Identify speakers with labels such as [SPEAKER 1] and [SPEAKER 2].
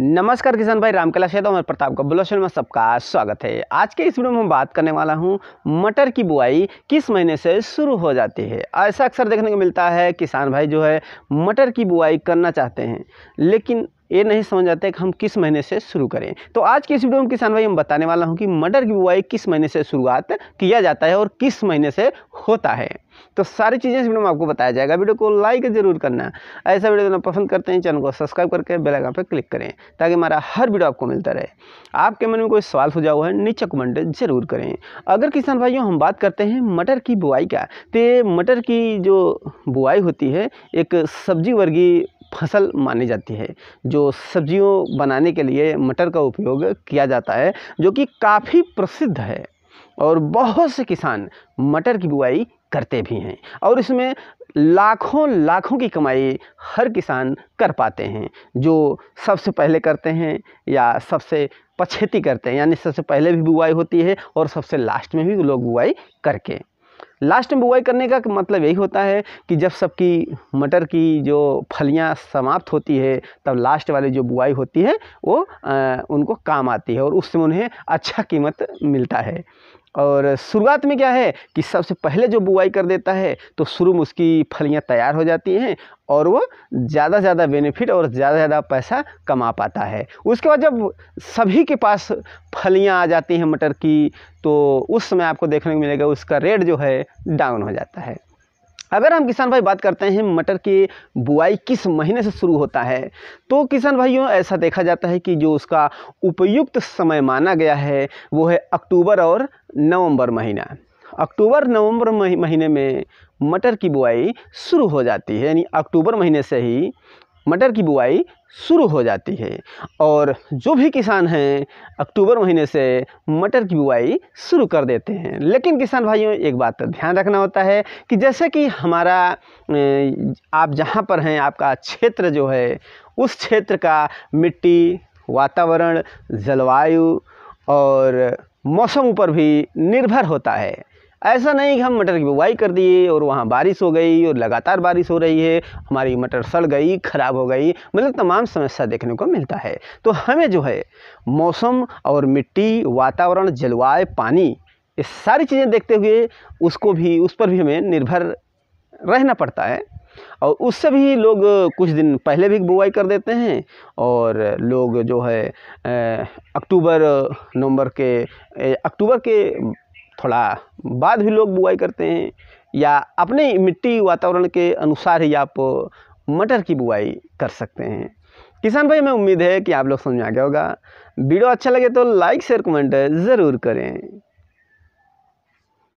[SPEAKER 1] नमस्कार किसान भाई रामकला यादव और प्रताप का बुलोशन में सबका स्वागत है आज के इस वीडियो में हम बात करने वाला हूँ मटर की बुआई किस महीने से शुरू हो जाती है ऐसा अक्सर देखने को मिलता है किसान भाई जो है मटर की बुआई करना चाहते हैं लेकिन ये नहीं समझ आता है कि हम किस महीने से शुरू करें तो आज की इस वीडियो में किसान भाई हम बताने वाला हूँ कि मटर की बुआई किस महीने से शुरुआत किया जाता है और किस महीने से होता है तो सारी चीज़ें इस वीडियो में आपको बताया जाएगा वीडियो को लाइक ज़रूर करना ऐसा वीडियो देना पसंद करते हैं चैनल को सब्सक्राइब करके बेल आइकन पर क्लिक करें ताकि हमारा हर वीडियो आपको मिलता रहे आपके मन में कोई सवाल सुझा हुआ है नीचे कमेंट जरूर करें अगर किसान भाइयों हम बात करते हैं मटर की बुआई का तो मटर की जो बुआई होती है एक सब्जी वर्गीय फसल मानी जाती है जो सब्जियों बनाने के लिए मटर का उपयोग किया जाता है जो कि काफ़ी प्रसिद्ध है और बहुत से किसान मटर की बुआई करते भी हैं और इसमें लाखों लाखों की कमाई हर किसान कर पाते हैं जो सबसे पहले करते हैं या सबसे पछेती करते हैं यानी सबसे पहले भी बुआई होती है और सबसे लास्ट में भी लोग बुआई करके लास्ट में बुआई करने का मतलब यही होता है कि जब सबकी मटर की जो फलियां समाप्त होती है तब लास्ट वाली जो बुआई होती है वो आ, उनको काम आती है और उससे उन्हें अच्छा कीमत मिलता है और शुरुआत में क्या है कि सबसे पहले जो बुआई कर देता है तो शुरू में उसकी फलियाँ तैयार हो जाती हैं और वो ज़्यादा ज़्यादा बेनिफिट और ज़्यादा ज़्यादा पैसा कमा पाता है उसके बाद जब सभी के पास फलियाँ आ जाती हैं मटर की तो उस समय आपको देखने को मिलेगा उसका रेट जो है डाउन हो जाता है अगर हम किसान भाई बात करते हैं मटर की बुआई किस महीने से शुरू होता है तो किसान भाइयों ऐसा देखा जाता है कि जो उसका उपयुक्त समय माना गया है वो है अक्टूबर और नवंबर महीना अक्टूबर नवंबर महीने में मटर की बुआई शुरू हो जाती है यानी अक्टूबर महीने से ही मटर की बुआई शुरू हो जाती है और जो भी किसान हैं अक्टूबर महीने से मटर की बुआई शुरू कर देते हैं लेकिन किसान भाइयों एक बात ध्यान रखना होता है कि जैसे कि हमारा आप जहाँ पर हैं आपका क्षेत्र जो है उस क्षेत्र का मिट्टी वातावरण जलवायु और मौसम पर भी निर्भर होता है ऐसा नहीं कि हम मटर की बुवाई कर दिए और वहाँ बारिश हो गई और लगातार बारिश हो रही है हमारी मटर सड़ गई ख़राब हो गई मतलब तमाम समस्या देखने को मिलता है तो हमें जो है मौसम और मिट्टी वातावरण जलवायु पानी ये सारी चीज़ें देखते हुए उसको भी उस पर भी हमें निर्भर रहना पड़ता है और उससे भी लोग कुछ दिन पहले भी बुवाई कर देते हैं और लोग जो है अक्टूबर नवंबर के अक्टूबर के थोड़ा बाद भी लोग बुआई करते हैं या अपने मिट्टी वातावरण के अनुसार ही आप मटर की बुआई कर सकते हैं किसान भाई हमें उम्मीद है कि आप लोग समझ में आ गया होगा वीडियो अच्छा लगे तो लाइक शेयर कमेंट ज़रूर करें